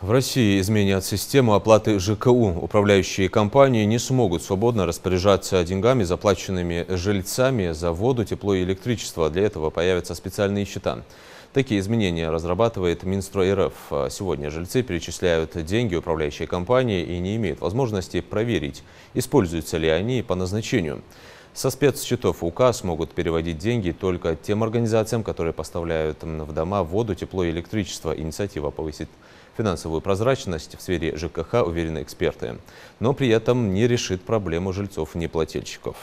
В России изменят систему оплаты ЖКУ. Управляющие компании не смогут свободно распоряжаться деньгами, заплаченными жильцами за воду, тепло и электричество. Для этого появятся специальные счета. Такие изменения разрабатывает Минстрой РФ. Сегодня жильцы перечисляют деньги управляющей компании и не имеют возможности проверить, используются ли они по назначению. Со спецсчетов УК могут переводить деньги только тем организациям, которые поставляют в дома воду, тепло и электричество. Инициатива повысит финансовую прозрачность в сфере ЖКХ, уверены эксперты. Но при этом не решит проблему жильцов-неплательщиков.